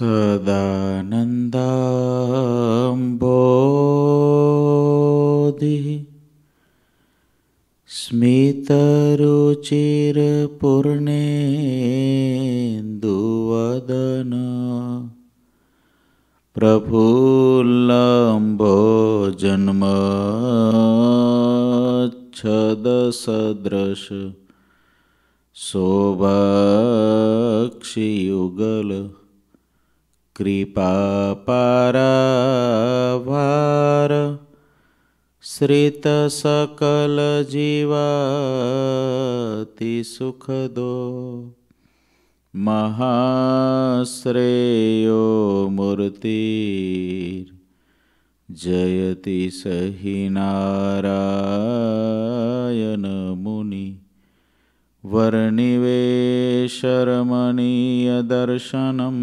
सदानन्दाम्भोधि स्मितरुचिरपूर्णेन्दुवदन प्रफुल्लम्बो छदसदृश शोभाक्षियुगल कृपापारवार श्रितसकलजीवातिसुखदो सुखदो महाश्रेयो मूर्तिर् जयति सहि नारायणमुनि वर्णिवेशरमणीयदर्शनम्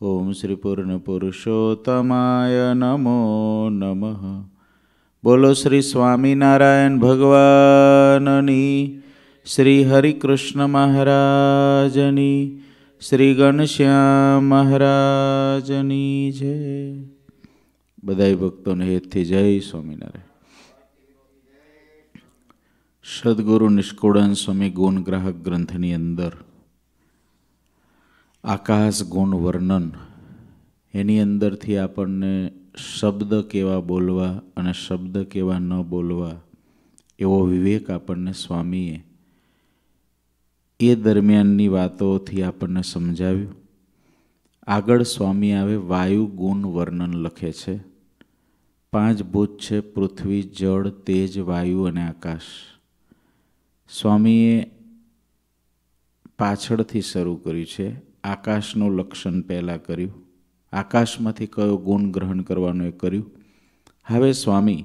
ઓમ શ્રી પૂર્ણ પુરુષોત્તમાય નમો નમઃ બોલો શ્રી સ્વામિનારાયણ ભગવાનની શ્રી હરિકૃષ્ણ મહારાજની શ્રી ઘનશ્યામ મહારાજની જય બધા ભક્તોને હેતથી જય સ્વામિનારાયણ સદગુરુ નિષ્કુળાન સ્વામી ગ્રાહક ગ્રંથની અંદર આકાશ ગુણ વર્ણન એની અંદરથી આપણને શબ્દ કેવા બોલવા અને શબ્દ કેવા ન બોલવા એવો વિવેક આપણને સ્વામીએ એ દરમિયાનની વાતોથી આપણને સમજાવ્યું આગળ સ્વામી આવે વાયુ ગુણ વર્ણન લખે છે પાંચ ભૂત છે પૃથ્વી જળ તેજ વાયુ અને આકાશ સ્વામીએ પાછળથી શરૂ કર્યું છે આકાશનું લક્ષણ પહેલાં કર્યું આકાશમાંથી કયો ગુણ ગ્રહણ કરવાનું એ કર્યું હવે સ્વામી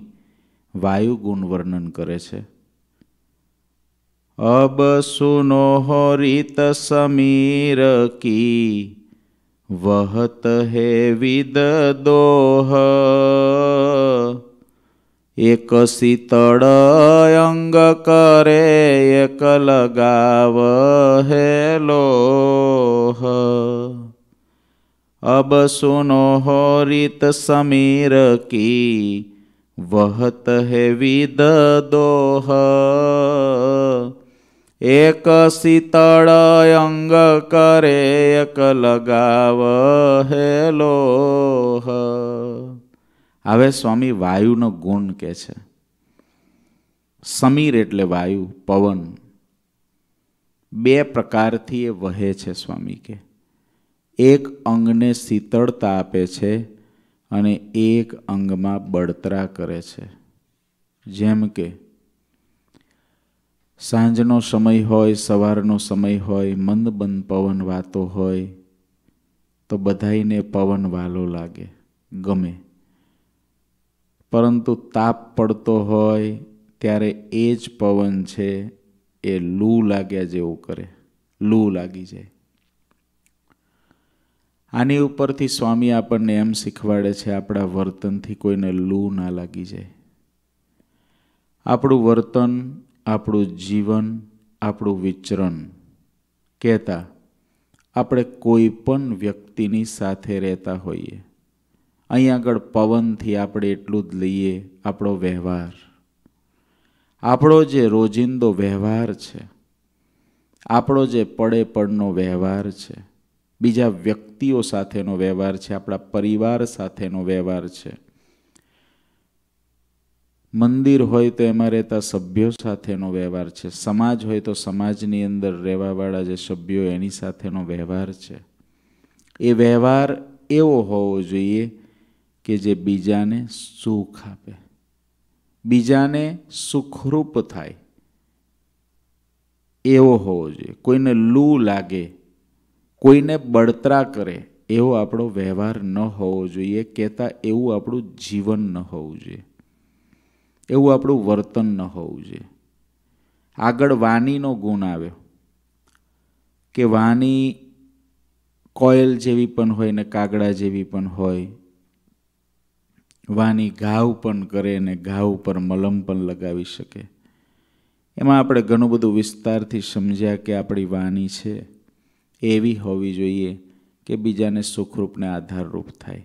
વાયુ ગુણ વર્ણન કરે છે અબ સુનો હરિત સમીર કી વહત હે વિદ દોહ એક શીતળ અંગ કરે એક લગાવ હે લોહ અબ સુનો હોરિત સમીર કી વહત હે વિદ દોહ એક શીતળ અંગ કરે એક લગાવ હે લોહ હવે સ્વામી વાયુનો ગુણ કહે છે સમીર એટલે વાયુ પવન બે પ્રકારથી એ વહે છે સ્વામી કે એક અંગને શીતળતા આપે છે અને એક અંગમાં બળતરા કરે છે જેમ કે સાંજનો સમય હોય સવારનો સમય હોય મંદ બંધ પવન વાતો હોય તો બધાઈને પવન વાલો લાગે ગમે પરંતુ તાપ પડતો હોય ત્યારે એ જ પવન છે એ લૂ લાગ્યા જેવું કરે લૂ લાગી જાય આની ઉપરથી સ્વામી આપણને એમ શીખવાડે છે આપણા વર્તનથી કોઈને લૂ ના લાગી જાય આપણું વર્તન આપણું જીવન આપણું વિચરણ કહેતા આપણે કોઈ પણ વ્યક્તિની સાથે રહેતા હોઈએ અહીં આગળ પવનથી આપણે એટલું જ લઈએ આપણો વ્યવહાર આપણો જે રોજિંદો વ્યવહાર છે આપણો જે પડે પડનો વ્યવહાર છે બીજા વ્યક્તિઓ સાથેનો વ્યવહાર છે આપણા પરિવાર સાથેનો વ્યવહાર છે મંદિર હોય તો એમાં રહેતા સભ્યો સાથેનો વ્યવહાર છે સમાજ હોય તો સમાજની અંદર રહેવાવાળા જે સભ્યો એની સાથેનો વ્યવહાર છે એ વ્યવહાર એવો હોવો જોઈએ કે જે બીજાને સુખ આપે બીજાને સુખરૂપ થાય એવો હોવો જોઈએ કોઈને લૂ લાગે કોઈને બળતરા કરે એવો આપણો વ્યવહાર ન હોવો જોઈએ કહેતા એવું આપણું જીવન ન હોવું જોઈએ એવું આપણું વર્તન ન હોવું જોઈએ આગળ વાનીનો ગુણ આવ્યો કે વાની કોયલ જેવી પણ હોય ને કાગડા જેવી પણ હોય વાની ઘાવ પણ કરે અને ઘાવ ઉપર મલમ પણ લગાવી શકે એમાં આપણે ઘણું બધું વિસ્તારથી સમજ્યા કે આપણી વાણી છે એવી હોવી જોઈએ કે બીજાને સુખરૂપને આધારરૂપ થાય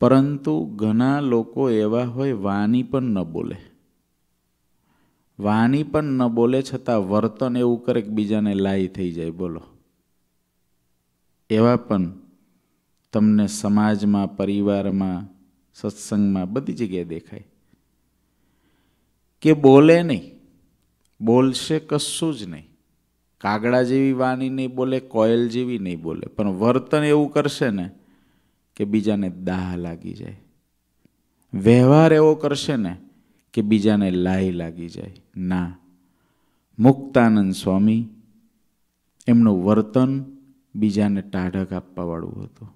પરંતુ ઘણા લોકો એવા હોય વાની પણ ન બોલે વાણી પણ ન બોલે છતાં વર્તન એવું કરે કે બીજાને લાઈ થઈ જાય બોલો એવા પણ તમને સમાજમાં પરિવારમાં સત્સંગમાં બધી જગ્યાએ દેખાય કે બોલે નહીં બોલશે કશું જ નહીં કાગડા જેવી વાણી નહીં બોલે કોયલ જેવી નહીં બોલે પણ વર્તન એવું કરશે ને કે બીજાને દાહ લાગી જાય વ્યવહાર એવો કરશે ને કે બીજાને લાઈ લાગી જાય ના મુક્તાનંદ સ્વામી એમનું વર્તન બીજાને ટાઢક આપવાવાળું હતું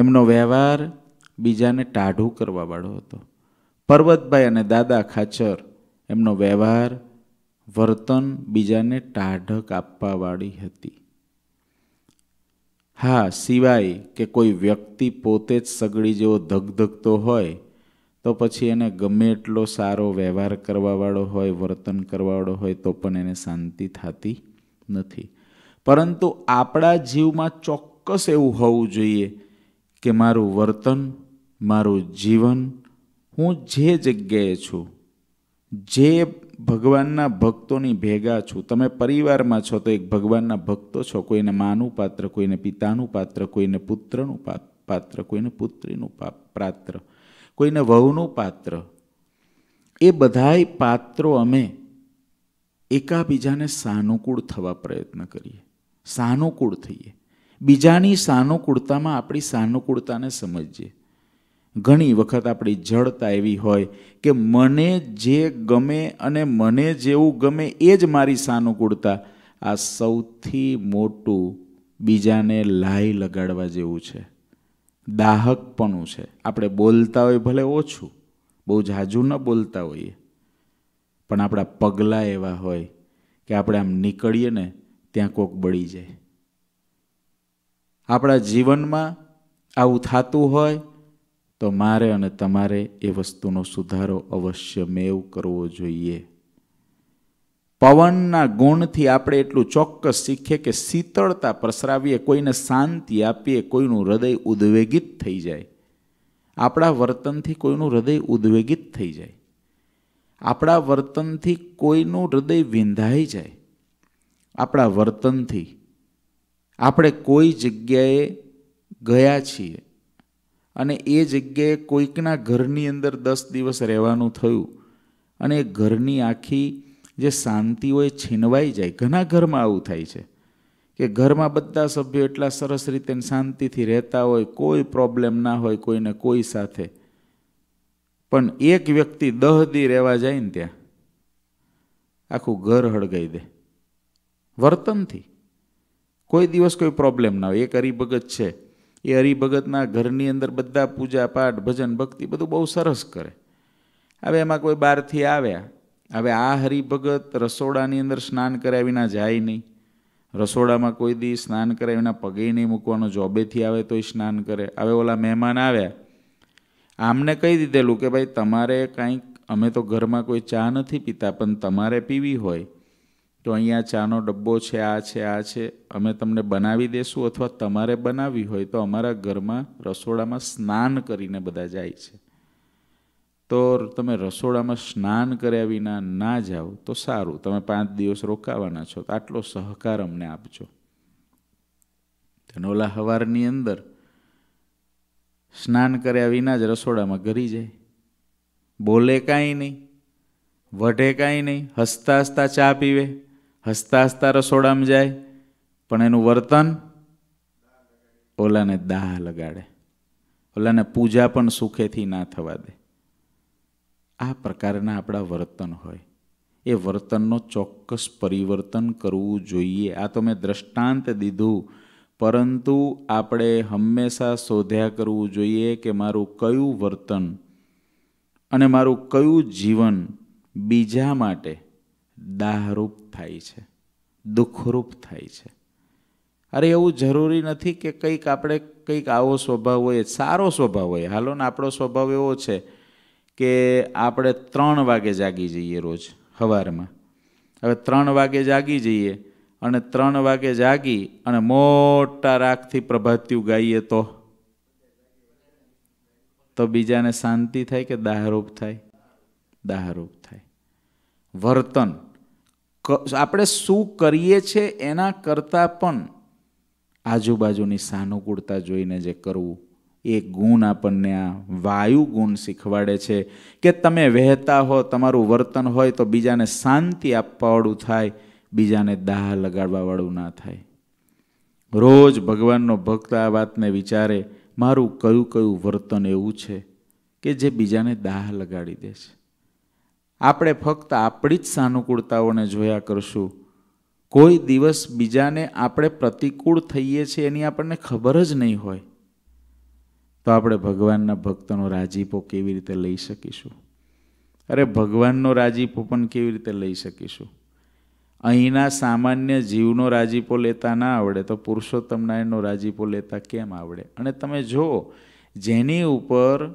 એમનો વ્યવહાર બીજાને ટાઢું કરવાવાળો હતો પર્વતભાઈ અને દાદા ખાચર એમનો વ્યવહાર વર્તન બીજાને ટાઢક આપવાવાળી હતી હા સિવાય કે કોઈ વ્યક્તિ પોતે જ સગડી જેવો ધગધગતો હોય તો પછી એને ગમે એટલો સારો વ્યવહાર કરવાવાળો હોય વર્તન કરવાવાળો હોય તો પણ એને શાંતિ થતી નથી પરંતુ આપણા જીવમાં ચોક્કસ એવું હોવું જોઈએ કે મારું વર્તન મારું જીવન હું જે જગ્યાએ છું જે ભગવાનના ભક્તોની ભેગા છું તમે પરિવારમાં છો તો એક ભગવાનના ભક્તો છો કોઈને માનું પાત્ર કોઈને પિતાનું પાત્ર કોઈને પુત્રનું પાત્ર કોઈને પુત્રીનું પાત્ર કોઈને વહુનું પાત્ર એ બધાય પાત્રો અમે એકાબીજાને સાનુકૂળ થવા પ્રયત્ન કરીએ સાનુકૂળ થઈએ બીજાની સાનુકૂળતામાં આપણી સાનુકૂળતાને સમજીએ ઘણી વખત આપણી જળતા એવી હોય કે મને જે ગમે અને મને જેવું ગમે એ જ મારી સાનુકૂળતા આ સૌથી મોટું બીજાને લાઈ લગાડવા જેવું છે દાહકપણું છે આપણે બોલતા હોય ભલે ઓછું બહુ ઝાઝું ન બોલતા હોઈએ પણ આપણા પગલાં એવા હોય કે આપણે આમ નીકળીએ ને ત્યાં કોક બળી જાય આપણા જીવનમાં આવું થતું હોય તો મારે અને તમારે એ વસ્તુનો સુધારો અવશ્ય મેવ કરવો જોઈએ પવનના ગુણથી આપણે એટલું ચોક્કસ શીખીએ કે શીતળતા પ્રસરાવીએ કોઈને શાંતિ આપીએ કોઈનું હૃદય ઉદ્વેગિત થઈ જાય આપણા વર્તનથી કોઈનું હૃદય ઉદ્વેગિત થઈ જાય આપણા વર્તનથી કોઈનું હૃદય વિંધાઈ જાય આપણા વર્તનથી આપણે કોઈ જગ્યાએ ગયા છીએ અને એ જગ્યાએ કોઈકના ઘરની અંદર દસ દિવસ રહેવાનું થયું અને એ ઘરની આખી જે શાંતિ હોય છીનવાઈ જાય ઘણા ઘરમાં આવું થાય છે કે ઘરમાં બધા સભ્યો એટલા સરસ રીતે શાંતિથી રહેતા હોય કોઈ પ્રોબ્લેમ ના હોય કોઈને કોઈ સાથે પણ એક વ્યક્તિ દહ દી રહેવા જાય ને ત્યાં આખું ઘર હળગાઈ દે વર્તનથી કોઈ દિવસ કોઈ પ્રોબ્લેમ ના હોય એક હરિભગત છે એ હરિભગતના ઘરની અંદર બધા પૂજા પાઠ ભજન ભક્તિ બધું બહુ સરસ કરે હવે એમાં કોઈ બહારથી આવ્યા હવે આ હરિભગત રસોડાની અંદર સ્નાન કર્યા વિના જાય નહીં રસોડામાં કોઈ દી સ્નાન કરે વિના પગે નહીં મૂકવાનો જોબેથી આવે તો એ સ્નાન કરે હવે ઓલા મહેમાન આવ્યા આમને કહી દીધેલું કે ભાઈ તમારે કંઈક અમે તો ઘરમાં કોઈ ચા નથી પીતા પણ તમારે પીવી હોય તો અહીંયા ચાનો ડબ્બો છે આ છે આ છે અમે તમને બનાવી દેશું અથવા તમારે બનાવી હોય તો અમારા ઘરમાં રસોડામાં સ્નાન કરીને બધા જાય છે તો તમે રસોડામાં સ્નાન કર્યા વિના ના જાઓ તો સારું તમે પાંચ દિવસ રોકાવાના છો તો આટલો સહકાર અમને આપજો ધનોલા હવારની અંદર સ્નાન કર્યા વિના જ રસોડામાં ઘરી જાય બોલે કાંઈ નહીં વઢે કાંઈ નહીં હસતા હસતા ચા પીવે હસતા હસતા રસોડામાં જાય પણ એનું વર્તન ઓલાને દાહ લગાડે ઓલાને પૂજા પણ સુખેથી ના થવા દે આ પ્રકારના આપણા વર્તન હોય એ વર્તનનો ચોક્કસ પરિવર્તન કરવું જોઈએ આ તો મેં દ્રષ્ટાંત દીધું પરંતુ આપણે હંમેશા શોધ્યા કરવું જોઈએ કે મારું કયું વર્તન અને મારું કયું જીવન બીજા માટે દાહરૂપ થાય છે દુઃખરૂપ થાય છે અરે એવું જરૂરી નથી કે કંઈક આપણે કંઈક આવો સ્વભાવ હોય સારો સ્વભાવ હોય હાલો ને આપણો સ્વભાવ એવો છે કે આપણે ત્રણ વાગે જાગી જઈએ રોજ સવારમાં હવે ત્રણ વાગે જાગી જઈએ અને ત્રણ વાગે જાગી અને મોટા રાખથી પ્રભાત્યું ગાઈએ તો તો બીજાને શાંતિ થાય કે દાહરૂપ થાય દાહરૂપ થાય વર્તન આપણે શું કરીએ છીએ એના કરતાં પણ આજુબાજુની સાનુકૂળતા જોઈને જે કરવું એ ગુણ આપણને આ વાયુ ગુણ શીખવાડે છે કે તમે વહેતા હો તમારું વર્તન હોય તો બીજાને શાંતિ આપવાવાળું થાય બીજાને દાહ લગાડવાવાળું ના થાય રોજ ભગવાનનો ભક્ત આ વાતને વિચારે મારું કયું કયું વર્તન એવું છે કે જે બીજાને દાહ લગાડી દે છે આપણે ફક્ત આપણી જ સાનુકૂળતાઓને જોયા કરશું કોઈ દિવસ બીજાને આપણે પ્રતિકૂળ થઈએ છીએ એની આપણને ખબર જ નહીં હોય તો આપણે ભગવાનના ભક્તનો રાજીપો કેવી રીતે લઈ શકીશું અરે ભગવાનનો રાજીપો પણ કેવી રીતે લઈ શકીશું અહીંના સામાન્ય જીવનો રાજીપો લેતા ના આવડે તો પુરુષોત્તમ નારાયણનો રાજીપો લેતા કેમ આવડે અને તમે જુઓ જેની ઉપર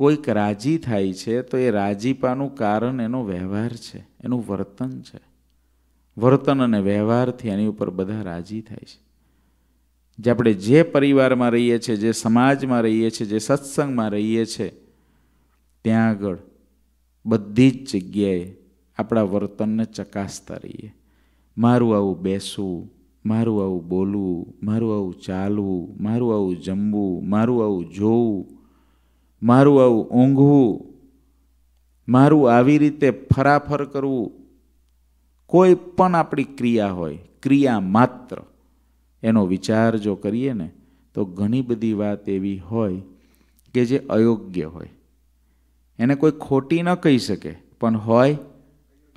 કોઈક રાજી થાય છે તો એ રાજીપાનું કારણ એનો વ્યવહાર છે એનું વર્તન છે વર્તન અને વ્યવહારથી એની ઉપર બધા રાજી થાય છે જે આપણે જે પરિવારમાં રહીએ છીએ જે સમાજમાં રહીએ છીએ જે સત્સંગમાં રહીએ છીએ ત્યાં આગળ બધી જ જગ્યાએ આપણા વર્તનને ચકાસતા રહીએ મારું આવું બેસવું મારું આવું બોલવું મારું આવું ચાલવું મારું આવું જમવું મારું આવું જોવું મારું આવું ઊંઘવું મારું આવી રીતે ફરાફર કરવું કોઈ પણ આપણી ક્રિયા હોય ક્રિયા માત્ર એનો વિચાર જો કરીએ ને તો ઘણી બધી વાત એવી હોય કે જે અયોગ્ય હોય એને કોઈ ખોટી ન કહી શકે પણ હોય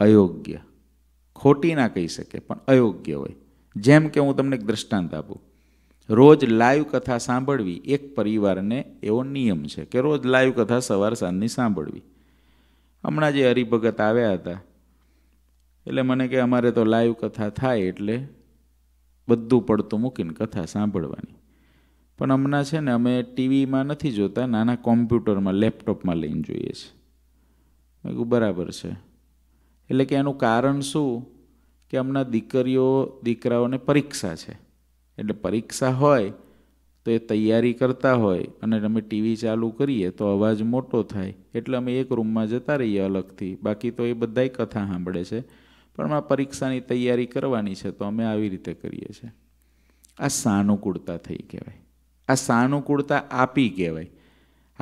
અયોગ્ય ખોટી ના કહી શકે પણ અયોગ્ય હોય જેમ કે હું તમને એક દ્રષ્ટાંત આપું રોજ લાઈવ કથા સાંભળવી એક પરિવારને એવો નિયમ છે કે રોજ લાઈવ કથા સવાર સાંજની સાંભળવી હમણાં જે હરિભગત આવ્યા હતા એટલે મને કે અમારે તો લાઈવ કથા થાય એટલે બધું પડતું મૂકીને કથા સાંભળવાની પણ હમણાં છે ને અમે ટીવીમાં નથી જોતા નાના કોમ્પ્યુટરમાં લેપટોપમાં લઈને જોઈએ છીએ મેં કહું બરાબર છે એટલે કે એનું કારણ શું કે હમણાં દીકરીઓ દીકરાઓને પરીક્ષા છે એટલે પરીક્ષા હોય તો એ તૈયારી કરતા હોય અને અમે ટીવી ચાલુ કરીએ તો અવાજ મોટો થાય એટલે અમે એક રૂમમાં જતા રહીએ અલગથી બાકી તો એ બધાય કથા સાંભળે છે પણ આ પરીક્ષાની તૈયારી કરવાની છે તો અમે આવી રીતે કરીએ છીએ આ સાનુકૂળતા થઈ કહેવાય આ સાનુકૂળતા આપી કહેવાય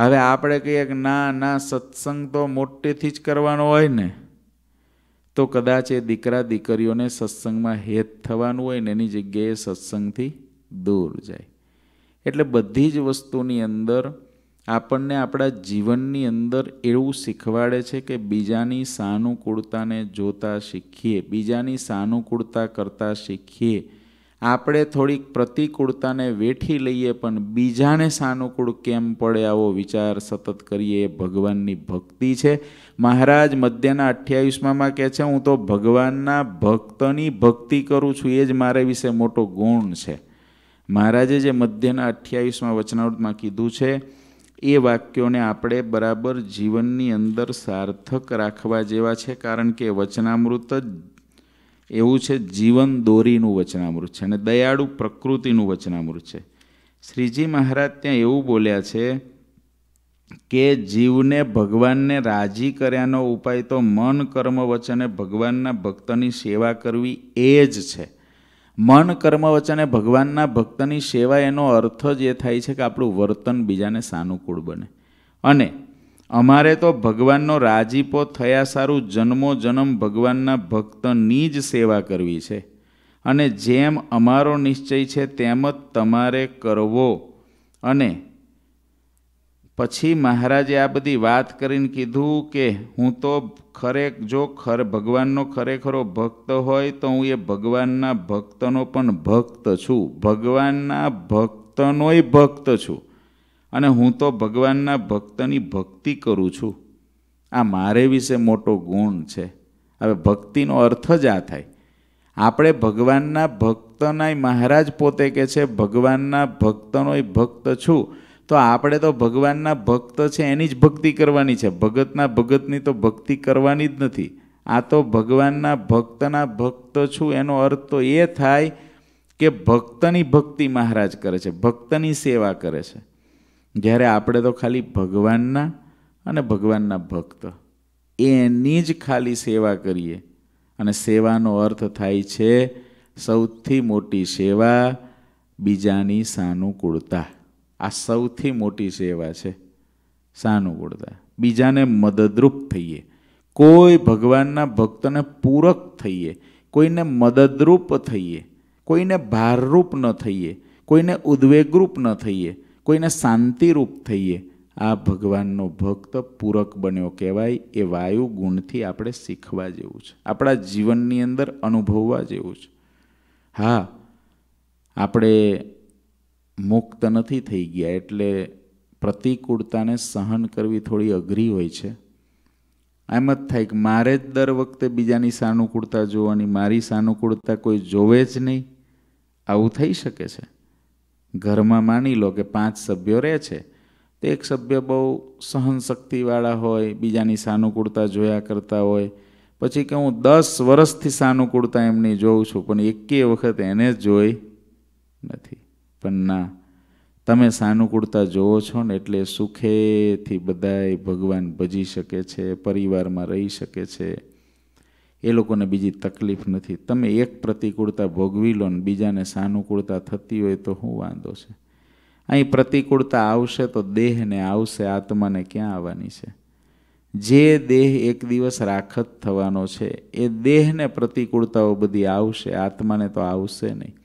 હવે આપણે કહીએ કે ના ના સત્સંગ તો મોટેથી જ કરવાનો હોય ને તો કદાચ એ દીકરા દીકરીઓને સત્સંગમાં હેત થવાનું હોય ને એની જગ્યાએ સત્સંગથી દૂર જાય એટલે બધી જ વસ્તુની અંદર આપણને આપણા જીવનની અંદર એવું શીખવાડે છે કે બીજાની સાનુકૂળતાને જોતા શીખીએ બીજાની સાનુકૂળતા કરતાં શીખીએ આપણે થોડીક પ્રતિકૂળતાને વેઠી લઈએ પણ બીજાને સાનુકૂળ કેમ પડે આવો વિચાર સતત કરીએ એ ભગવાનની ભક્તિ છે મહારાજ મધ્યના અઠ્યાવીસમાં કહે છે હું તો ભગવાનના ભક્તની ભક્તિ કરું છું એ જ મારા વિશે મોટો ગુણ છે મહારાજે જે મધ્યના અઠ્યાવીસમાં વચનાવૃતમાં કીધું છે એ વાક્યોને આપણે બરાબર જીવનની અંદર સાર્થક રાખવા જેવા છે કારણ કે વચનામૃત જ એવું છે જીવન દોરીનું વચનામૃત છે અને દયાળુ પ્રકૃતિનું વચનામૃત છે શ્રીજી મહારાજ ત્યાં એવું બોલ્યા છે કે જીવને ભગવાનને રાજી કર્યાનો ઉપાય તો મન કર્મ વચને ભગવાનના ભક્તની સેવા કરવી એ જ છે મન કર્મ વચને ભગવાનના ભક્તની સેવા એનો અર્થ જ એ થાય છે કે આપણું વર્તન બીજાને સાનુકૂળ બને અને અમારે તો ભગવાનનો રાજીપો થયા સારું જન્મો જન્મ ભગવાનના ભક્તની જ સેવા કરવી છે અને જેમ અમારો નિશ્ચય છે તેમ જ તમારે કરવો અને પછી મહારાજે આ બધી વાત કરીને કીધું કે હું તો ખરે જો ખર ભગવાનનો ખરેખરો ભક્ત હોય તો હું એ ભગવાનના ભક્તનો પણ ભક્ત છું ભગવાનના ભક્તનોય ભક્ત છું અને હું તો ભગવાનના ભક્તની ભક્તિ કરું છું આ મારે વિશે મોટો ગુણ છે હવે ભક્તિનો અર્થ જ આ થાય આપણે ભગવાનના ભક્તનાય મહારાજ પોતે કહે છે ભગવાનના ભક્તનોય ભક્ત છું તો આપણે તો ભગવાનના ભક્ત છે એની જ ભક્તિ કરવાની છે ભગતના ભગતની તો ભક્તિ કરવાની જ નથી આ તો ભગવાનના ભક્તના ભક્ત છું એનો અર્થ તો એ થાય કે ભક્તની ભક્તિ મહારાજ કરે છે ભક્તની સેવા કરે છે જ્યારે આપણે તો ખાલી ભગવાનના અને ભગવાનના ભક્ત એની જ ખાલી સેવા કરીએ અને સેવાનો અર્થ થાય છે સૌથી મોટી સેવા બીજાની સાનુકૂળતા આ સૌથી મોટી સેવા છે સાનુકૂળતા બીજાને મદદરૂપ થઈએ કોઈ ભગવાનના ભક્તને પૂરક થઈએ કોઈને મદદરૂપ થઈએ કોઈને ભારરૂપ ન થઈએ કોઈને ઉદ્વેગરૂપ ન થઈએ કોઈને શાંતિરૂપ થઈએ આ ભગવાનનો ભક્ત પૂરક બન્યો કહેવાય એ વાયુ ગુણથી આપણે શીખવા જેવું છે આપણા જીવનની અંદર અનુભવવા જેવું છે હા આપણે મુક્ત નથી થઈ ગયા એટલે પ્રતિકૂળતાને સહન કરવી થોડી અઘરી હોય છે એમ જ થાય કે મારે જ દર વખતે બીજાની સાનુકૂળતા જોવાની મારી સાનુકૂળતા કોઈ જોવે જ નહીં આવું થઈ શકે છે ઘરમાં માની લો કે પાંચ સભ્યો રહે છે તો એક સભ્ય બહુ સહનશક્તિવાળા હોય બીજાની સાનુકૂળતા જોયા કરતા હોય પછી કે હું દસ વર્ષથી સાનુકૂળતા એમની જોઉં છું પણ એકે વખત એને જ જોઈ નથી પણ ના તમે સાનુકૂળતા જોવો છો ને એટલે સુખેથી બધાય ભગવાન ભજી શકે છે પરિવારમાં રહી શકે છે એ લોકોને બીજી તકલીફ નથી તમે એક પ્રતિકૂળતા ભોગવી લો ને બીજાને સાનુકૂળતા થતી હોય તો શું વાંધો છે અહીં પ્રતિકૂળતા આવશે તો દેહને આવશે આત્માને ક્યાં આવવાની છે જે દેહ એક દિવસ રાખત થવાનો છે એ દેહને પ્રતિકૂળતાઓ બધી આવશે આત્માને તો આવશે નહીં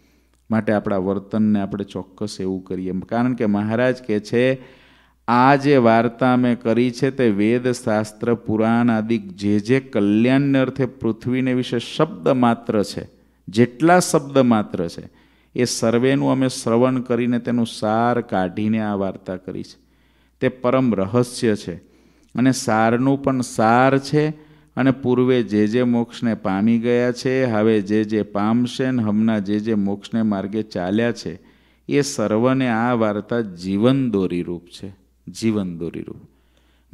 માટે આપણા વર્તનને આપણે ચોક્કસ એવું કરીએ કારણ કે મહારાજ કહે છે આ જે વાર્તા મેં કરી છે તે વેદ શાસ્ત્ર પુરાણ આદિ જે જે કલ્યાણને અર્થે પૃથ્વીને વિશે શબ્દ માત્ર છે જેટલા શબ્દ માત્ર છે એ સર્વેનું અમે શ્રવણ કરીને તેનું સાર કાઢીને આ વાર્તા કરી છે તે પરમ રહસ્ય છે અને સારનું પણ સાર છે અને પૂર્વે જે જે મોક્ષને પામી ગયા છે હવે જે જે પામશે ને હમણાં જે જે મોક્ષને માર્ગે ચાલ્યા છે એ સર્વને આ વાર્તા જીવન દોરીરૂપ છે જીવન દોરીરૂપ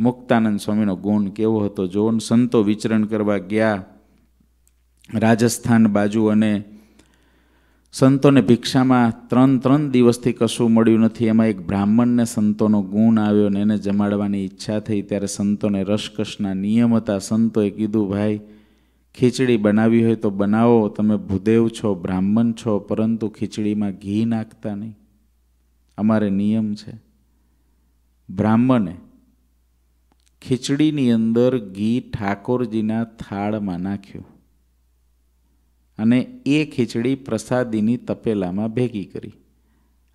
મુક્તાનંદ સ્વામીનો ગુણ કેવો હતો જોન સંતો વિચરણ કરવા ગયા રાજસ્થાન બાજુ અને સંતોને ભિક્ષામાં ત્રણ ત્રણ દિવસથી કશું મળ્યું નથી એમાં એક બ્રાહ્મણને સંતોનો ગુણ આવ્યો ને એને જમાડવાની ઈચ્છા થઈ ત્યારે સંતોને રસકસના નિયમ હતા સંતોએ કીધું ભાઈ ખીચડી બનાવી હોય તો બનાવો તમે ભૂદેવ છો બ્રાહ્મણ છો પરંતુ ખીચડીમાં ઘી નાખતા નહીં અમારે નિયમ છે બ્રાહ્મણે ખીચડીની અંદર ઘી ઠાકોરજીના થાળમાં નાખ્યું અને એ ખીચડી પ્રસાદીની તપેલામાં ભેગી કરી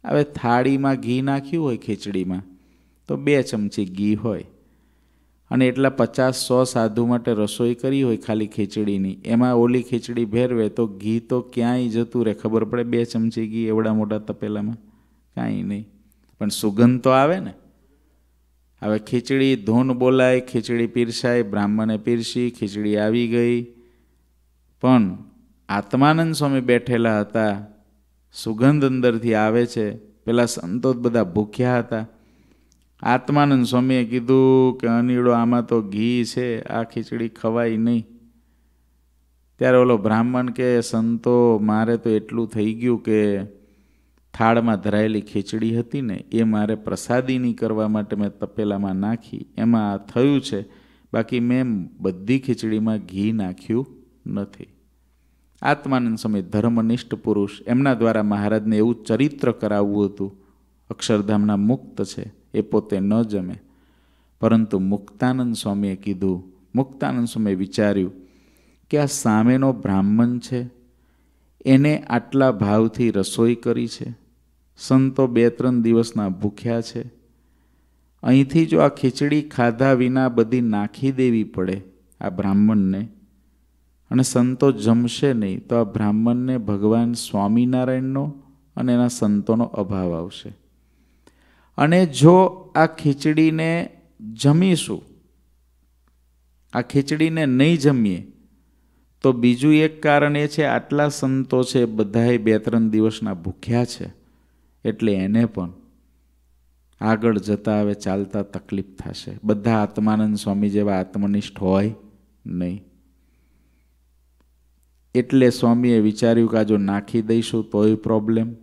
હવે થાળીમાં ઘી નાખ્યું હોય ખીચડીમાં તો બે ચમચી ઘી હોય અને એટલા પચાસ સો સાધુ માટે રસોઈ કરી હોય ખાલી ખીચડીની એમાં ઓલી ખીચડી ભેરવે તો ઘી તો ક્યાંય જતું રહે ખબર પડે બે ચમચી ઘી એવડા મોટા તપેલામાં કાંઈ નહીં પણ સુગંધ તો આવે ને હવે ખીચડી ધૂન બોલાય ખીચડી પીરસાય બ્રાહ્મણે પીરસી ખીચડી આવી ગઈ પણ આત્માનંદ સ્વામી બેઠેલા હતા સુગંધ અંદરથી આવે છે પેલા સંતો બધા ભૂખ્યા હતા આત્માનંદ સ્વામીએ કીધું કે અનીડો આમાં તો ઘી છે આ ખીચડી ખવાય નહીં ત્યારે ઓલો બ્રાહ્મણ કે સંતો મારે તો એટલું થઈ ગયું કે થાળમાં ધરાયેલી ખીચડી હતી ને એ મારે પ્રસાદીની કરવા માટે મેં તપેલામાં નાખી એમાં આ થયું છે બાકી મેં બધી ખીચડીમાં ઘી નાખ્યું નથી આત્માનંદ સમય ધર્મનિષ્ઠ પુરુષ એમના દ્વારા મહારાજને એવું ચરિત્ર કરાવવું હતું અક્ષરધામના મુક્ત છે એ પોતે ન જમે પરંતુ મુક્તાનંદ સ્વામીએ કીધું મુક્તાનંદ સ્વામીએ વિચાર્યું કે આ સામેનો બ્રાહ્મણ છે એને આટલા ભાવથી રસોઈ કરી છે સંતો બે ત્રણ દિવસના ભૂખ્યા છે અહીંથી જો આ ખીચડી ખાધા વિના બધી નાખી દેવી પડે આ બ્રાહ્મણને અને સંતો જમશે નહીં તો આ બ્રાહ્મણને ભગવાન સ્વામિનારાયણનો અને એના સંતોનો અભાવ આવશે અને જો આ ખીચડીને જમીશું આ ખીચડીને નહીં જમીએ તો બીજું એક કારણ એ છે આટલા સંતો છે બધાએ બે ત્રણ દિવસના ભૂખ્યા છે એટલે એને પણ આગળ જતાં હવે ચાલતા તકલીફ થશે બધા આત્માનંદ સ્વામી જેવા આત્મનિષ્ઠ હોય નહીં એટલે સ્વામીએ વિચાર્યું કે આ જો નાખી દઈશું તોય પ્રોબ્લેમ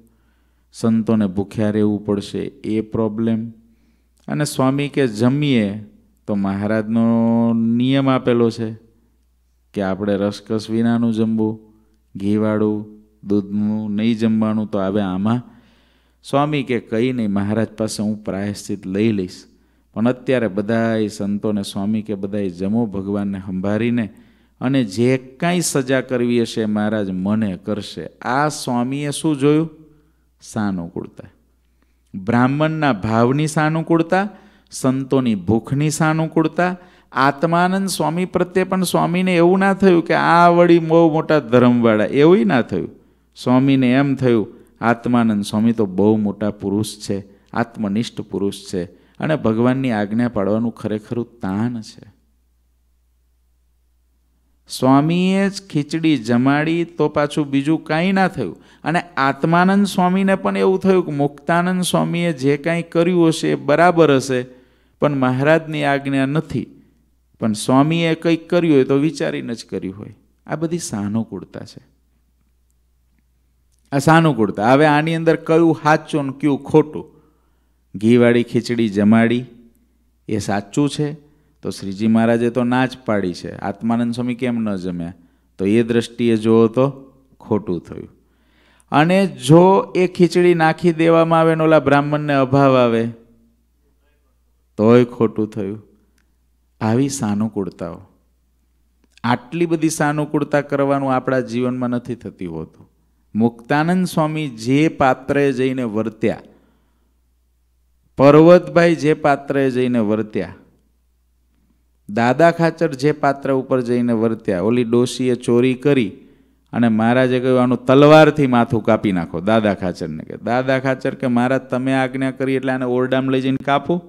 સંતોને ભૂખ્યા રહેવું પડશે એ પ્રોબ્લેમ અને સ્વામી કે જમીએ તો મહારાજનો નિયમ આપેલો છે કે આપણે રસકસ વિનાનું જમવું ઘીવાળું દૂધનું નહીં જમવાનું તો આવે આમાં સ્વામી કે કંઈ નહીં મહારાજ પાસે હું પ્રાયશ્ચિત લઈ લઈશ પણ અત્યારે બધાએ સંતોને સ્વામી કે બધાએ જમો ભગવાનને સંભાળીને અને જે કાંઈ સજા કરવી હશે મહારાજ મને કરશે આ સ્વામીએ શું જોયું સાનુકૂળતા બ્રાહ્મણના ભાવની સાનુકૂળતા સંતોની ભૂખની સાનુકૂળતા આત્માનંદ સ્વામી પ્રત્યે પણ સ્વામીને એવું ના થયું કે આ વળી બહુ મોટા ધર્મવાળા એવું ના થયું સ્વામીને એમ થયું આત્માનંદ સ્વામી તો બહુ મોટા પુરુષ છે આત્મનિષ્ઠ પુરુષ છે અને ભગવાનની આજ્ઞા પાડવાનું ખરેખરું તાન છે સ્વામીએ જ ખીચડી જમાડી તો પાછું બીજું કાંઈ ના થયું અને આત્માનંદ સ્વામીને પણ એવું થયું કે મુક્તાનંદ સ્વામીએ જે કાંઈ કર્યું હશે એ બરાબર હશે પણ મહારાજની આજ્ઞા નથી પણ સ્વામીએ કંઈક કર્યું હોય તો વિચારીને જ કર્યું હોય આ બધી સાનુકૂળતા છે આ સાનુકૂળતા હવે આની અંદર કયું સાચું ને કયું ખોટું ઘીવાળી ખીચડી જમાડી એ સાચું છે તો શ્રીજી મહારાજે તો ના જ પાડી છે આત્માનંદ સ્વામી કેમ ન જમ્યા તો એ દ્રષ્ટિએ જોવો તો ખોટું થયું અને જો એ ખીચડી નાખી દેવામાં આવે ને ઓલા બ્રાહ્મણને અભાવ આવે તોય ખોટું થયું આવી સાનુકૂળતાઓ આટલી બધી સાનુકૂળતા કરવાનું આપણા જીવનમાં નથી થતી હોતું મુક્તાનંદ સ્વામી જે પાત્રે જઈને વર્ત્યા પર્વતભાઈ જે પાત્રે જઈને વર્ત્યા દાદા ખાચર જે પાત્ર ઉપર જઈને વર્ત્યા ઓલી ડોશીએ ચોરી કરી અને મહારાજે કહ્યું આનું તલવારથી માથું કાપી નાખો દાદા ખાચરને કે દાદા ખાચર કે મહારાજ તમે આજ્ઞા કરી એટલે આને ઓરડામ લઈ જઈને કાપું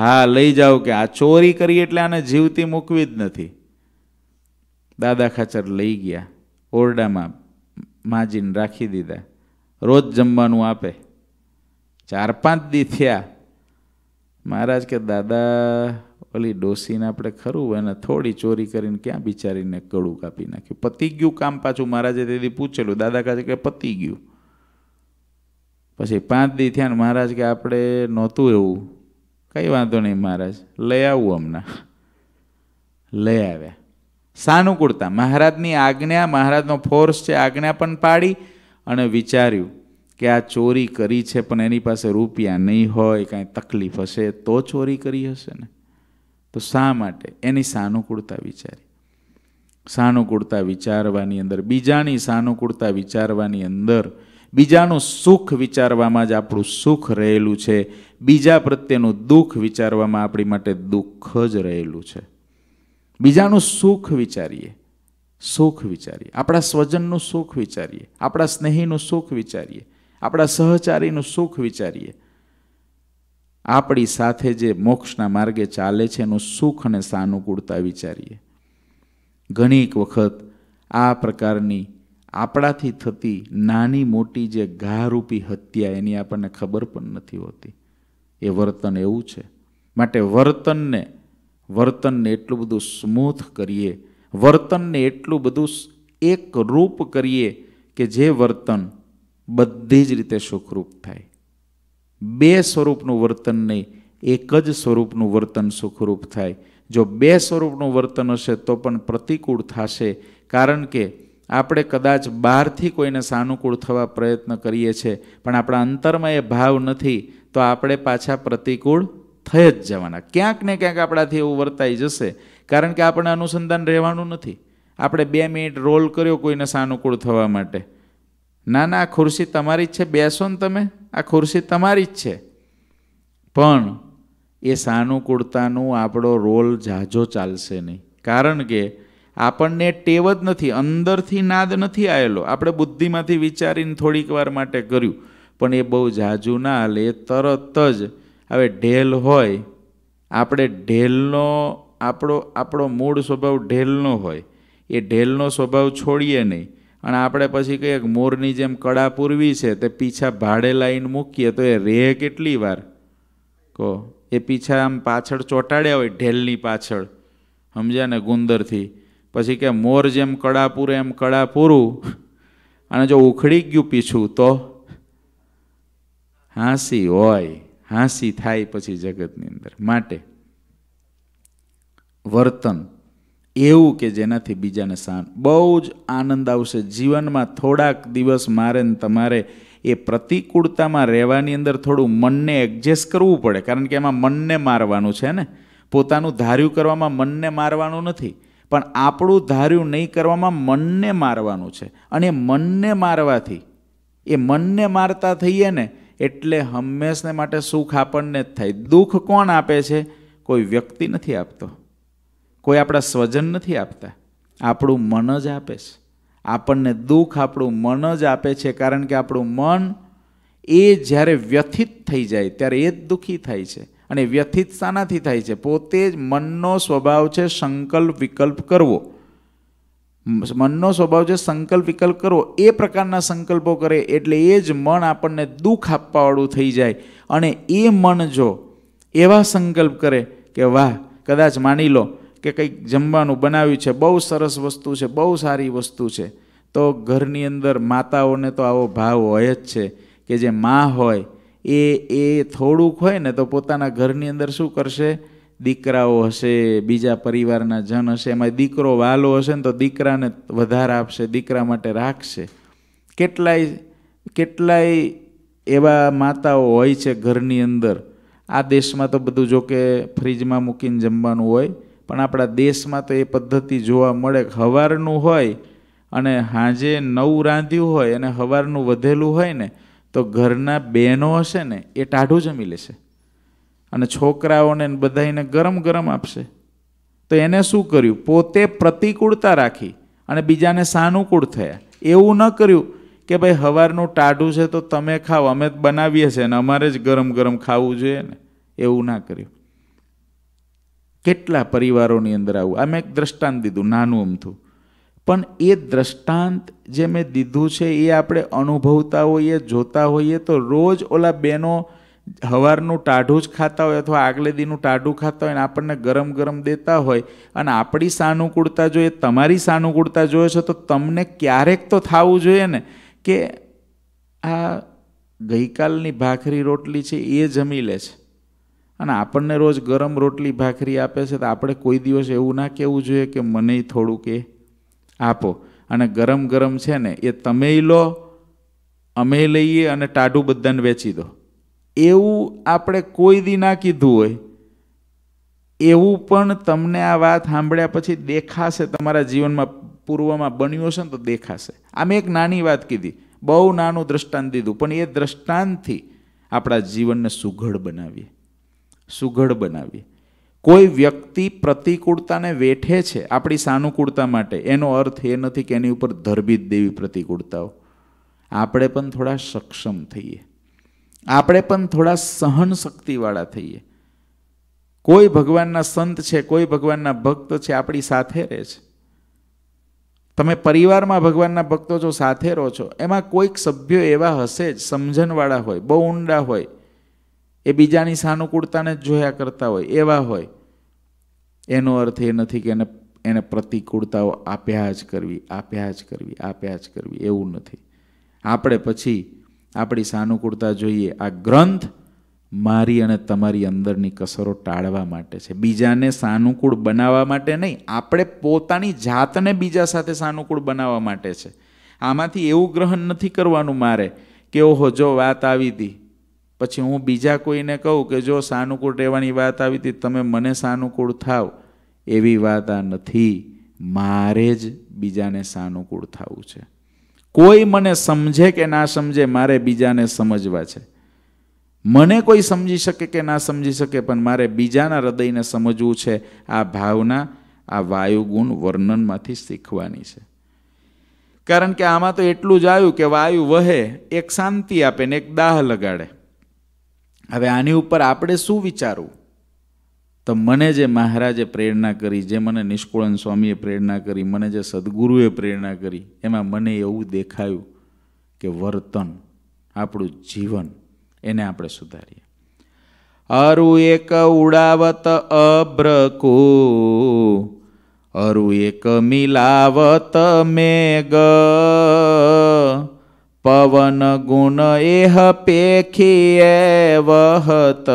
હા લઈ જાઓ કે આ ચોરી કરી એટલે આને જીવતી મૂકવી જ નથી દાદા ખાચર લઈ ગયા ઓરડામાં માજીને રાખી દીધા રોજ જમવાનું આપે ચાર પાંચ દી થયા મહારાજ કે દાદા ઓલી ડોસીને આપણે ખરું એને થોડી ચોરી કરીને ક્યાં બિચારીને કડું કાપી નાખ્યું પતી ગયું કામ પાછું મહારાજે તેથી પૂછેલું દાદા કાજે કે પતી ગયું પછી પાંચ દી થયા મહારાજ કે આપણે નહોતું એવું કંઈ વાંધો નહીં મહારાજ લઈ આવું હમણાં લઈ આવ્યા સાનુકૂળતા મહારાજની આજ્ઞા મહારાજનો ફોર્સ છે આજ્ઞા પણ પાડી અને વિચાર્યું કે આ ચોરી કરી છે પણ એની પાસે રૂપિયા નહીં હોય કાંઈ તકલીફ હશે તો ચોરી કરી હશે ને તો શા માટે એની સાનુકૂળતા વિચારી સાનુકૂળતા વિચારવાની અંદર બીજાની સાનુકૂળતા વિચારવાની અંદર બીજાનું સુખ વિચારવામાં જ આપણું સુખ રહેલું છે બીજા પ્રત્યેનું દુઃખ વિચારવામાં આપણી માટે દુઃખ જ રહેલું છે બીજાનું સુખ વિચારીએ સુખ વિચારીએ આપણા સ્વજનનું સુખ વિચારીએ આપણા સ્નેહીનું સુખ વિચારીએ આપણા સહચારીનું સુખ વિચારીએ આપણી સાથે જે મોક્ષના માર્ગે ચાલે છે એનું સુખ અને સાનુકૂળતા વિચારીએ ઘણી એક વખત આ પ્રકારની આપણાથી થતી નાની મોટી જે ઘારૂપી હત્યા એની આપણને ખબર પણ નથી હોતી એ વર્તન એવું છે માટે વર્તનને વર્તનને એટલું બધું સ્મૂથ કરીએ વર્તનને એટલું બધું એકરૂપ કરીએ કે જે વર્તન બધી જ રીતે સુખરૂપ થાય બે સ્વરૂપનું વર્તન નહીં એક જ સ્વરૂપનું વર્તન સુખરૂપ થાય જો બે સ્વરૂપનું વર્તન હશે તો પણ પ્રતિકૂળ થશે કારણ કે આપણે કદાચ બહારથી કોઈને સાનુકૂળ થવા પ્રયત્ન કરીએ છીએ પણ આપણા અંતરમાં એ ભાવ નથી તો આપણે પાછા પ્રતિકૂળ થઈ જ જવાના ક્યાંક ને ક્યાંક આપણાથી એવું વર્તાઈ જશે કારણ કે આપણે અનુસંધાન રહેવાનું નથી આપણે બે મિનિટ રોલ કર્યો કોઈને સાનુકૂળ થવા માટે ના ના આ ખુરશી તમારી જ છે બેસો ને તમે આ ખુરશી તમારી જ છે પણ એ સાનુકૂળતાનું આપણો રોલ ઝાઝો ચાલશે નહીં કારણ કે આપણને ટેવ જ નથી અંદરથી નાદ નથી આવેલો આપણે બુદ્ધિમાંથી વિચારીને થોડીક વાર માટે કર્યું પણ એ બહુ ઝાઝુ ના હાલે તરત જ હવે ઢેલ હોય આપણે ઢેલનો આપણો આપણો મૂળ સ્વભાવ ઢેલનો હોય એ ઢેલનો સ્વભાવ છોડીએ નહીં અને આપણે પછી કહીએ કે મોરની જેમ કળા પૂરવી છે તે પીછા ભાડે લાઈન મૂકીએ તો એ રહે કેટલી વાર કહો એ પીછા આમ પાછળ ચોંટાડ્યા હોય ઢેલની પાછળ સમજ્યા ને ગુંદરથી પછી કે મોર જેમ કળા પૂરે એમ કળા પૂરું અને જો ઉખડી ગયું પીછું તો હાંસી હોય હાંસી થાય પછી જગતની અંદર માટે વર્તન એવું કે જેનાથી બીજાને શાંત બહુ જ આનંદ આવશે જીવનમાં થોડાક દિવસ મારે ને તમારે એ પ્રતિકૂળતામાં રહેવાની અંદર થોડું મનને એડજસ્ટ કરવું પડે કારણ કે એમાં મનને મારવાનું છે ને પોતાનું ધાર્યું કરવામાં મનને મારવાનું નથી પણ આપણું ધાર્યું નહીં કરવામાં મનને મારવાનું છે અને એ મનને મારવાથી એ મનને મારતા થઈએ ને એટલે હંમેશને માટે સુખ આપણને જ થાય દુઃખ કોણ આપે છે કોઈ વ્યક્તિ નથી આપતો કોઈ આપણા સ્વજન નથી આપતા આપણું મન જ આપે છે આપણને દુઃખ આપણું મન જ આપે છે કારણ કે આપણું મન એ જ્યારે વ્યથિત થઈ જાય ત્યારે એ જ દુઃખી થાય છે અને વ્યથિત શાનાથી થાય છે પોતે જ મનનો સ્વભાવ છે સંકલ્પ વિકલ્પ કરવો મનનો સ્વભાવ છે સંકલ્પ વિકલ્પ કરવો એ પ્રકારના સંકલ્પો કરે એટલે એ જ મન આપણને દુઃખ આપવાવાળું થઈ જાય અને એ મન જો એવા સંકલ્પ કરે કે વાહ કદાચ માની લો કે કંઈક જમવાનું બનાવ્યું છે બહુ સરસ વસ્તુ છે બહુ સારી વસ્તુ છે તો ઘરની અંદર માતાઓને તો આવો ભાવ હોય જ છે કે જે મા હોય એ એ થોડુંક હોય ને તો પોતાના ઘરની અંદર શું કરશે દીકરાઓ હશે બીજા પરિવારના જન હશે એમાં દીકરો વાલો હશે ને તો દીકરાને વધારે આપશે દીકરા માટે રાખશે કેટલાય કેટલાય એવા માતાઓ હોય છે ઘરની અંદર આ દેશમાં તો બધું જો કે ફ્રીજમાં મૂકીને જમવાનું હોય પણ આપણા દેશમાં તો એ પદ્ધતિ જોવા મળે કે હવારનું હોય અને હાંજે નવું રાંધ્યું હોય અને હવારનું વધેલું હોય ને તો ઘરના બહેનો હશે ને એ ટાઢું જમી લેશે અને છોકરાઓને બધાને ગરમ ગરમ આપશે તો એને શું કર્યું પોતે પ્રતિકૂળતા રાખી અને બીજાને સાનુકૂળ થયા એવું ન કર્યું કે ભાઈ હવારનું ટાઢું છે તો તમે ખાઓ અમે જ બનાવીએ છીએ ને અમારે જ ગરમ ગરમ ખાવું જોઈએ ને એવું ના કર્યું કેટલા પરિવારોની અંદર આવું આ મેં એક દ્રષ્ટાંત દીધું નાનું અમથું પણ એ દ્રષ્ટાંત જે મેં દીધું છે એ આપણે અનુભવતા હોઈએ જોતા હોઈએ તો રોજ ઓલા બેનો હવારનું ટાઢું જ ખાતા હોય અથવા આગલે દીનું ટાઢું ખાતા હોય અને આપણને ગરમ ગરમ દેતા હોય અને આપણી સાનુકૂળતા જોઈએ તમારી સાનુકૂળતા જોઈએ છે તો તમને ક્યારેક તો થવું જોઈએ ને કે આ ગઈકાલની ભાખરી રોટલી છે એ જમી લે છે અને આપણને રોજ ગરમ રોટલી ભાખરી આપે છે તો આપણે કોઈ દિવસ એવું ના કહેવું જોઈએ કે મને થોડુંક એ આપો અને ગરમ ગરમ છે ને એ તમે લો અમે લઈએ અને ટાઢું બધાને વેચી દો એવું આપણે કોઈ દી ના કીધું હોય એવું પણ તમને આ વાત સાંભળ્યા પછી દેખાશે તમારા જીવનમાં પૂર્વમાં બન્યું હશે ને તો દેખાશે આમ એક નાની વાત કીધી બહુ નાનું દ્રષ્ટાંત દીધું પણ એ દ્રષ્ટાંતથી આપણા જીવનને સુઘડ બનાવીએ સુઘડ બનાવીએ કોઈ વ્યક્તિ પ્રતિકૂળતાને વેઠે છે આપણી સાનુકૂળતા માટે એનો અર્થ એ નથી કે એની ઉપર ધરબી દેવી પ્રતિકૂળતાઓ આપણે પણ થોડા સક્ષમ થઈએ આપણે પણ થોડા સહન શક્તિવાળા થઈએ કોઈ ભગવાનના સંત છે કોઈ ભગવાનના ભક્ત છે આપણી સાથે રહે છે તમે પરિવારમાં ભગવાનના ભક્તો જો સાથે રહો છો એમાં કોઈક સભ્યો એવા હશે જ સમજણવાળા હોય બહુ ઊંડા હોય એ બીજાની સાનુકૂળતાને જ જોયા કરતા હોય એવા હોય એનો અર્થ એ નથી કે એને એને પ્રતિકૂળતાઓ આપ્યા જ કરવી આપ્યા જ કરવી આપ્યા જ કરવી એવું નથી આપણે પછી આપણી સાનુકૂળતા જોઈએ આ ગ્રંથ મારી અને તમારી અંદરની કસરો ટાળવા માટે છે બીજાને સાનુકૂળ બનાવવા માટે નહીં આપણે પોતાની જાતને બીજા સાથે સાનુકૂળ બનાવવા માટે છે આમાંથી એવું ગ્રહણ નથી કરવાનું મારે કે ઓહો જો વાત આવી હતી પછી હું બીજા કોઈને કહું કે જો સાનુકૂળ રહેવાની વાત આવી હતી તમે મને સાનુકૂળ થાવ એવી વાત આ નથી મારે જ બીજાને સાનુકૂળ થવું છે કોઈ મને સમજે કે ના સમજે મારે બીજાને સમજવા છે મને કોઈ સમજી શકે કે ના સમજી શકે પણ મારે બીજાના હૃદયને સમજવું છે આ ભાવના આ વાયુગુણ વર્ણનમાંથી શીખવાની છે કારણ કે આમાં તો એટલું જ આવ્યું કે વાયુ વહે એક શાંતિ આપે ને એક દાહ લગાડે હવે આની ઉપર આપણે શું વિચારવું તો મને જે મહારાજે પ્રેરણા કરી જે મને નિષ્કુળન સ્વામીએ પ્રેરણા કરી મને જે સદગુરુએ પ્રેરણા કરી એમાં મને એવું દેખાયું કે વર્તન આપણું જીવન એને આપણે સુધારીએ અરુ એક ઉડાવત અબ્રકુ અરુ એક મિલાવત મેગ પવન ગુણ એહ પેખીએ વહત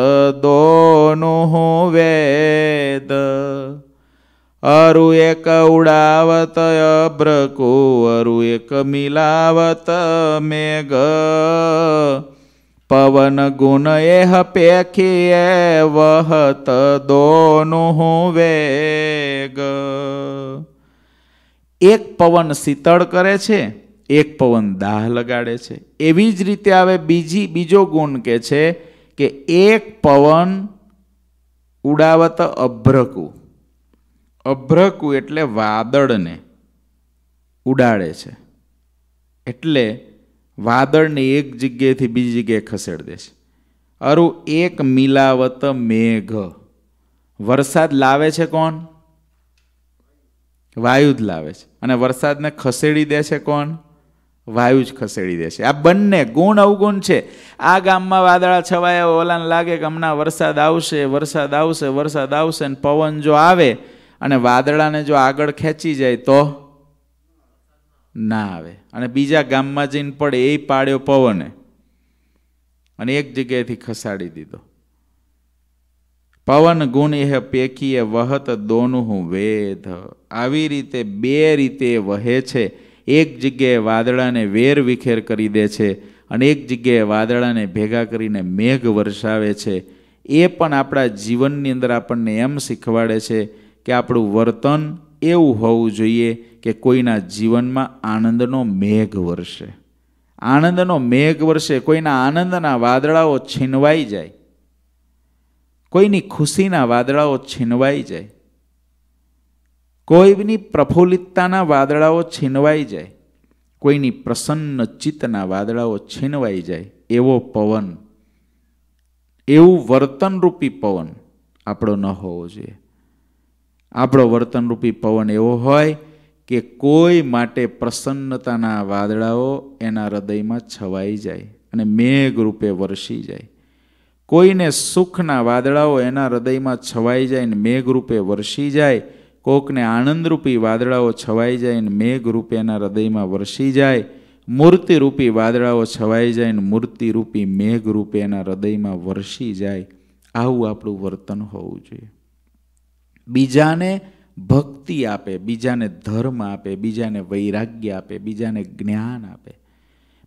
દોનું વેદ અરુ એક ઉડાવત અબ્રકુ અરુ એક મિલાવત મેગ પવન ગુણ એહ પેખીએ વહત દોનું વેગ એક પવન શીતળ કરે છે એક પવન દાહ લગાડે છે એવી જ રીતે આવે બીજી બીજો ગુણ કે છે કે એક પવન ઉડાવત અભ્રકુ અભ્રકુ એટલે વાદળને ઉડાડે છે એટલે વાદળને એક જગ્યાએથી બીજી જગ્યાએ ખસેડી દે છે અરું એક મિલાવત મેઘ વરસાદ લાવે છે કોણ વાયુ જ લાવે છે અને વરસાદને ખસેડી દે છે કોણ વાયુ જ ખસેડી દેશે આ બંને ગુણ અવગુણ છે આ ગામમાં વાદળા છવાયા ઓલાને લાગે કે હમણાં વરસાદ આવશે વરસાદ આવશે વરસાદ આવશે ને પવન જો આવે અને વાદળાને જો આગળ ખેંચી જાય તો ના આવે અને બીજા ગામમાં જઈને પડે એ પાડ્યો પવને અને એક જગ્યાએથી ખસાડી દીધો પવન ગુણ એ પેકીએ વહત દોનું હું વેધ આવી રીતે બે રીતે વહે છે એક જગ્યાએ વાદળાને વેર વિખેર કરી દે છે અને એક જગ્યાએ વાદળાને ભેગા કરીને મેઘ વરસાવે છે એ પણ આપણા જીવનની અંદર આપણને એમ શીખવાડે છે કે આપણું વર્તન એવું હોવું જોઈએ કે કોઈના જીવનમાં આનંદનો મેઘ વરસે આનંદનો મેઘ વરસે કોઈના આનંદના વાદળાઓ છીનવાઈ જાય કોઈની ખુશીના વાદળાઓ છીનવાઈ જાય કોઈની પ્રફુલ્લિતતાના વાદળાઓ છીનવાઈ જાય કોઈની પ્રસન્ન ચિત્તના વાદળાઓ છીનવાઈ જાય એવો પવન એવું વર્તનરૂપી પવન આપણો ન હોવો જોઈએ આપણો વર્તનરૂપી પવન એવો હોય કે કોઈ માટે પ્રસન્નતાના વાદળાઓ એના હૃદયમાં છવાઈ જાય અને મેઘરૂપે વરસી જાય કોઈને સુખના વાદળાઓ એના હૃદયમાં છવાઈ જાય ને મેઘરૂપે વરસી જાય કોકને આનંદરૂપી વાદળાઓ છવાઈ જાય ને મેઘ એના હૃદયમાં વરસી જાય મૂર્તિરૂપી વાદળાઓ છવાઈ જાય ને મૂર્તિરૂપી મેઘ એના હૃદયમાં વરસી જાય આવું આપણું વર્તન હોવું જોઈએ બીજાને ભક્તિ આપે બીજાને ધર્મ આપે બીજાને વૈરાગ્ય આપે બીજાને જ્ઞાન આપે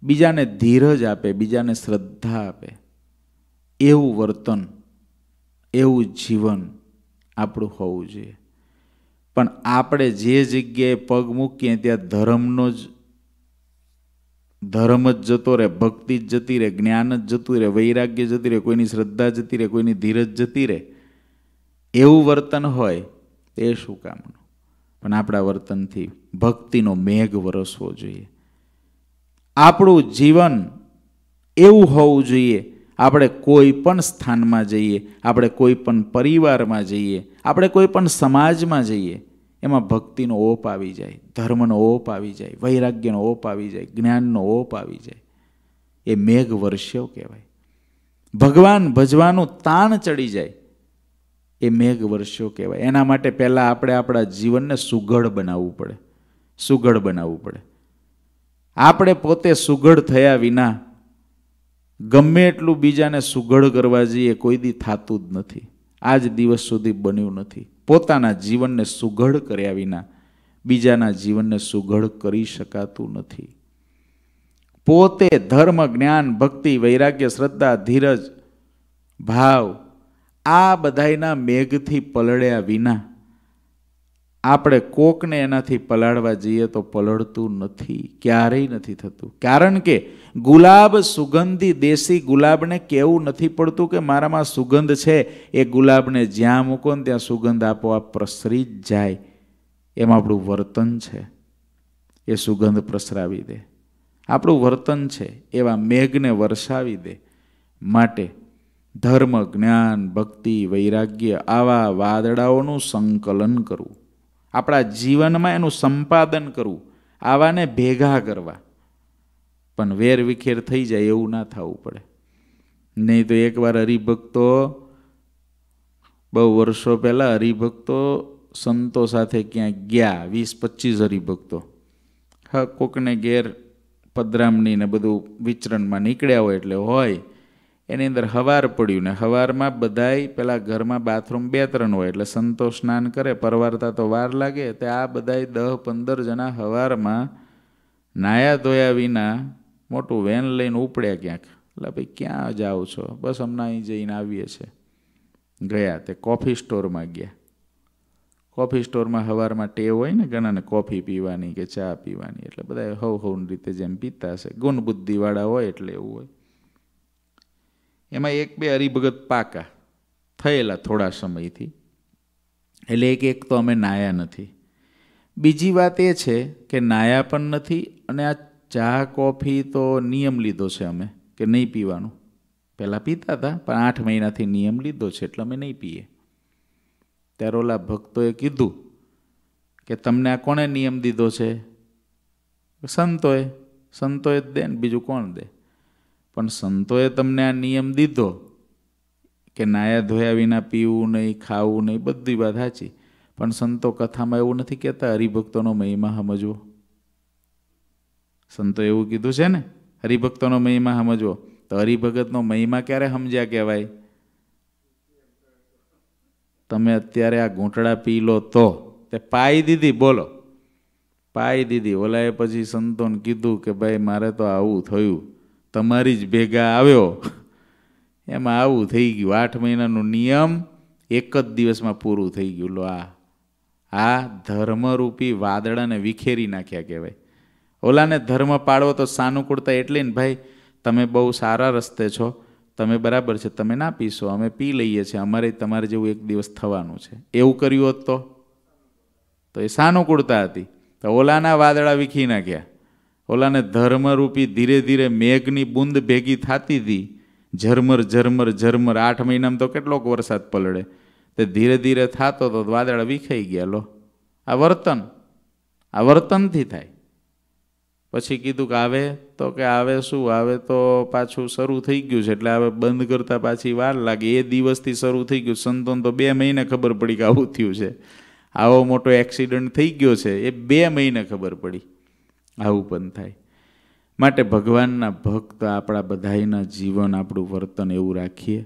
બીજાને ધીરજ આપે બીજાને શ્રદ્ધા આપે એવું વર્તન એવું જીવન આપણું હોવું જોઈએ પણ આપણે જે જગ્યાએ પગ મૂકીએ ત્યાં ધર્મનો જ ધર્મ જ જતો રહે ભક્તિ જ જતી રહે જ્ઞાન જ જતું રહે વૈરાગ્ય જતી રહે કોઈની શ્રદ્ધા જતી રહે કોઈની ધીરજ જતી રહે એવું વર્તન હોય એ શું કામનું પણ આપણા વર્તનથી ભક્તિનો મેઘ વરસવો જોઈએ આપણું જીવન એવું હોવું જોઈએ આપણે કોઈ પણ સ્થાનમાં જઈએ આપણે કોઈ પણ પરિવારમાં જઈએ આપણે કોઈ પણ સમાજમાં જઈએ એમાં ભક્તિનો ઓપ આવી જાય ધર્મનો ઓપ આવી જાય વૈરાગ્યનો ઓપ આવી જાય જ્ઞાનનો ઓપ આવી જાય એ મેઘ વર્ષ્યો કહેવાય ભગવાન ભજવાનું તાણ ચડી જાય એ મેઘ વર્ષો કહેવાય એના માટે પહેલાં આપણે આપણા જીવનને સુઘડ બનાવવું પડે સુઘડ બનાવવું પડે આપણે પોતે સુઘડ થયા વિના ગમે એટલું બીજાને સુઘડ કરવા જઈએ કોઈ દી થતું જ નથી આજ દિવસ સુધી બન્યું નથી પોતાના જીવનને સુઘડ કર્યા વિના બીજાના જીવનને સુઘડ કરી શકાતું નથી પોતે ધર્મ જ્ઞાન ભક્તિ વૈરાગ્ય શ્રદ્ધા ધીરજ ભાવ આ બધાના મેઘથી પલળ્યા વિના આપણે કોકને એનાથી પલાળવા જઈએ તો પલળતું નથી ક્યારેય નથી થતું કારણ કે ગુલાબ સુગંધી દેશી ગુલાબને કેવું નથી પડતું કે મારામાં સુગંધ છે એ ગુલાબને જ્યાં મૂકો ને ત્યાં સુગંધ આપોઆપ પ્રસરી જ જાય એમ આપણું વર્તન છે એ સુગંધ પ્રસરાવી દે આપણું વર્તન છે એવા મેઘને વરસાવી દે માટે ધર્મ જ્ઞાન ભક્તિ વૈરાગ્ય આવા વાદળાઓનું સંકલન કરવું આપણા જીવનમાં એનું સંપાદન કરવું આવાને ભેગા કરવા પણ વેર વિખેર થઈ જાય એવું ના થવું પડે નહીં તો એકવાર હરિભક્તો બહુ વર્ષો પહેલાં હરિભક્તો સંતો સાથે ક્યાંક ગયા વીસ પચીસ હરિભક્તો હા કોકને ગેર પદરામણી ને બધું વિચરણમાં નીકળ્યા હોય એટલે હોય એની અંદર હવાર પડ્યું ને હવારમાં બધાય પેલા ઘરમાં બાથરૂમ બે ત્રણ હોય એટલે સંતો સ્નાન કરે પરવારતા તો વાર લાગે તે આ બધાય દહ પંદર જણા હવારમાં નાયા ધોયા વિના મોટું વેન લઈને ઉપડ્યા ક્યાંક એટલે ભાઈ ક્યાં જાઓ છો બસ હમણાં અહીં જઈને આવીએ છીએ ગયા તે કોફી સ્ટોરમાં ગયા કોફી સ્ટોરમાં હવારમાં ટેવ હોય ને ઘણાને કોફી પીવાની કે ચા પીવાની એટલે બધા હવ હવની રીતે જેમ પીતા હશે ગુણબુદ્ધિવાળા હોય એટલે એવું હોય એમાં એક બે હરિભગત પાકા થયેલા થોડા સમયથી એટલે એક એક તો અમે નાયા નથી બીજી વાત એ છે કે નાયા પણ નથી અને આ ચા કોફી તો નિયમ લીધો છે અમે કે નહીં પીવાનું પહેલાં પીતા હતા પણ આઠ મહિનાથી નિયમ લીધો છે એટલે અમે નહીં પીએ ત્યારે ઓલા ભક્તોએ કીધું કે તમને આ કોણે નિયમ દીધો છે સંતોએ સંતોએ જ દે ને બીજું કોણ દે પણ સંતોએ તમને આ નિયમ દીધો કે નાયા ધોયા વિના પીવું નહીં ખાવું નહીં બધી વાત સાચી પણ સંતો કથામાં એવું નથી કહેતા હરિભક્તોનો મહિમા સમજવો સંતો એવું કીધું છે ને હરિભક્તોનો મહિમા સમજવો તો હરિભગતનો મહિમા ક્યારે સમજ્યા કહેવાય તમે અત્યારે આ ઘૂંટડા પી લો તો તે પાઈ દીધી બોલો પાઈ દીધી ઓલાએ પછી સંતોને કીધું કે ભાઈ મારે તો આવું થયું તમારી જ ભેગા આવ્યો એમાં આવું થઈ ગયું આઠ મહિનાનો નિયમ એક જ દિવસમાં પૂરું થઈ ગયું લો આ આ ધર્મરૂપી વાદળાને વિખેરી નાખ્યા કહેવાય ઓલાને ધર્મ પાડવો તો સાનુકૂળતા એટલી ને ભાઈ તમે બહુ સારા રસ્તે છો તમે બરાબર છે તમે ના પીશો અમે પી લઈએ છીએ અમારે તમારે જેવું એક દિવસ થવાનું છે એવું કર્યું હોત તો એ સાનુકૂળતા હતી તો ઓલાના વાદળા વિખી નાખ્યા ઓલાને ધર્મરૂપી ધીરે ધીરે મેઘની બુંદ ભેગી થતી હતી ઝરમર ઝરમર ઝરમર આઠ મહિનામાં તો કેટલોક વરસાદ પલળે તે ધીરે ધીરે થતો તો વાદળા વિખાઈ ગયા લો આ વર્તન આ વર્તનથી થાય પછી કીધું કે આવે તો કે આવે શું આવે તો પાછું શરૂ થઈ ગયું છે એટલે હવે બંધ કરતાં પાછી વાર લાગે એ દિવસથી શરૂ થઈ ગયું સંતોન તો બે મહિને ખબર પડી કે આવું થયું છે આવો મોટો એક્સિડન્ટ થઈ ગયો છે એ બે મહિને ખબર પડી આવું પણ થાય માટે ભગવાનના ભક્ત આપણા બધાના જીવન આપણું વર્તન એવું રાખીએ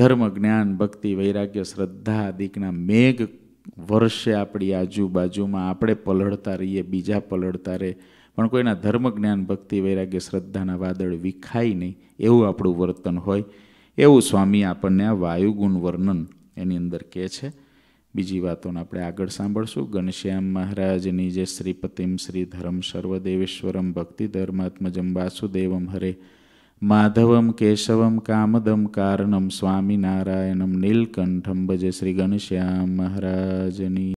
ધર્મ જ્ઞાન ભક્તિ વૈરાગ્ય શ્રદ્ધા આદિકના મેઘ વર્ષે આપણી આજુબાજુમાં આપણે પલળતા રહીએ બીજા પલળતા રહે પણ કોઈના ધર્મ જ્ઞાન ભક્તિ વૈરાગ્ય શ્રદ્ધાના વાદળ વિખાય નહીં એવું આપણું વર્તન હોય એવું સ્વામી આપણને આ વાયુગુણ વર્ણન એની અંદર કહે છે બીજી વાતોને આપણે આગળ સાંભળશું ઘનશ્યામ મહારાજની જે શ્રીપતિમ શ્રી ધર્મ સર્વદેવેશ્વરમ ભક્તિ ધર્માત્મજમ વાસુદેવમ હરે માધવમ કેશવમ કામદમ કારણમ સ્વામિનારાયણમ નીલકંઠમ ભજે શ્રી ઘનશ્યામ મહારાજની